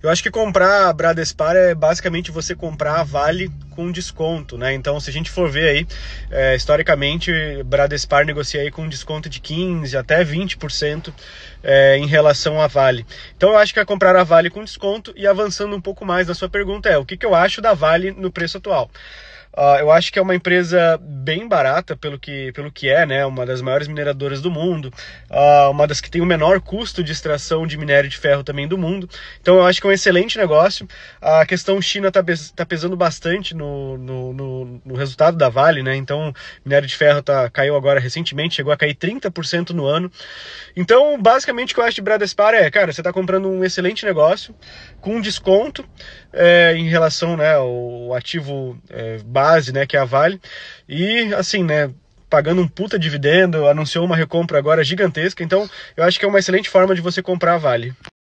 Eu acho que comprar a Bradespar é basicamente você comprar a Vale com desconto, né? Então, se a gente for ver aí, é, historicamente, Bradespar negocia aí com desconto de 15% até 20% é, em relação à Vale. Então, eu acho que é comprar a Vale com desconto e avançando um pouco mais na sua pergunta é, o que, que eu acho da Vale no preço atual? Uh, eu acho que é uma empresa bem barata pelo que, pelo que é, né? Uma das maiores mineradoras do mundo, uh, uma das que tem o menor custo de extração de minério de ferro também do mundo. Então eu acho que é um excelente negócio. A questão China está tá pesando bastante no, no, no, resultado da Vale, né? Então, minério de ferro tá, caiu agora recentemente, chegou a cair 30% no ano. Então, basicamente, o que eu acho de Bradespar é, cara, você está comprando um excelente negócio com desconto é, em relação né, ao ativo é, base, né, que é a Vale. E, assim, né, pagando um puta dividendo, anunciou uma recompra agora gigantesca. Então, eu acho que é uma excelente forma de você comprar a Vale.